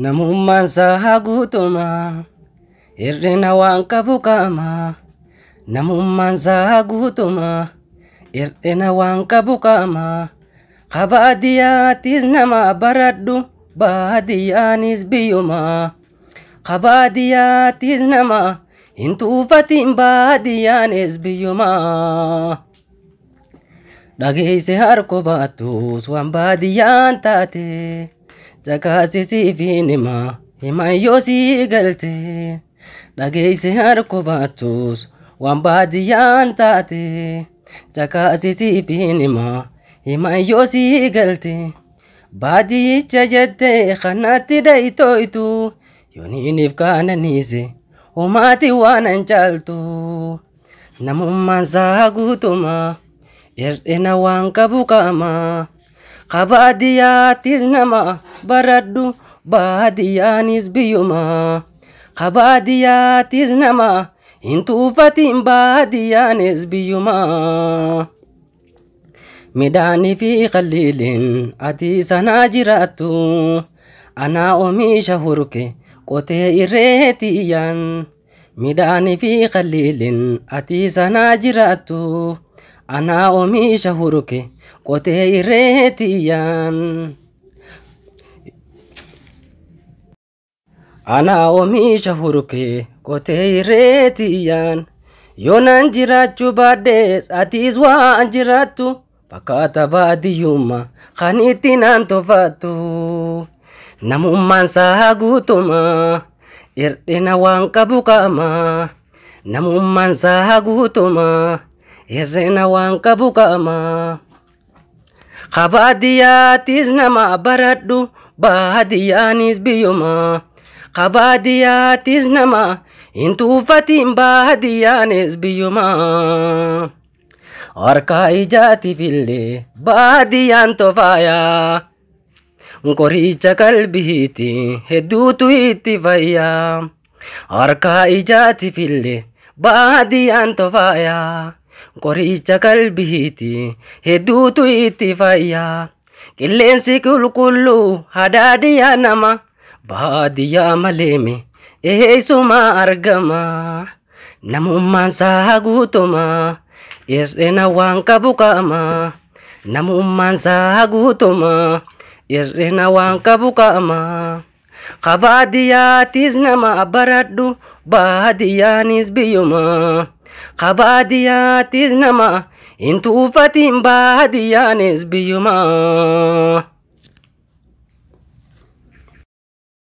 Namummaansaa haa guutumaa hir'ina waan qabu qaamaa. Namummaansaa haa guutumaa hir'ina waan qabu qaamaa. Qaba adiyyaattis nama baradhu baadiyyaanis biyyooma. Qaba adiyyaattis nama hin tuufatiin baadiyyaanis biyyooma. Dhageesse harkoo baattus waan baadiyyaan taate. cakaasisii fi hima himayyoo sii galte dhageeyse harko baattus waan baadiyyaan taate cakaasisii fi hima himayyoo sii galte baadiyyicha jette kanaatti daytooytu yooniiniif kaananiise homaati waanan caaltu namummaan saa guutuma dherdhena wang kabuka ma. Er Qabaadiyaatis nama baradhu baadiyyaanis biyyuma. Qabaadiyaatis nama hin tuufatiin baadiyyaanis biyyuma. Midhaanii fi qalliiliin ati sanaa jiraattu. Anaa oomisha hurke qotee irreeti iyyaan. Midhaanii fi qalliiliin ati sanaa jiraattu. Anaa oomisha huruke qotee irreetiyyaan. Anaa oomisha huruke qotee irreetiyyaan. Yoonaan jiraachuu baadhees atiis waan jiraattu fakkaata baadiyyummaa kan itti naan tolfattu. Namummaan isaa guutumaa hir'ina waan qabu qaamaa. Namummaan isaa guutumaa. hirrina waan qabu qa'ama haba nama baradhu baadiyyaanis biyyuma haba nama hin tuufatiin baadiyyaanis biyyuma harka ijaatiif illee baadiyyaan tofaaya qoricha qalbihiiti hedduutu itti fayya harka ijaatiif baadiyaan baadiyyaan tofaaya qoricha qalbihiiti hedduutu itti fayyaa qilleensi qulqulluu hadaadiyaa nama baadiyyaa maleeme eheeysumaa argama namummaan saaha guutuma irrena waan qabu qaama namummaan saaha guutuma irrena waan qabu qaama qabaadiyaatiis nama baradhu baadiyyaanis biyyuma qabaadiyaatis nama intu baadiyaanis biyyuma.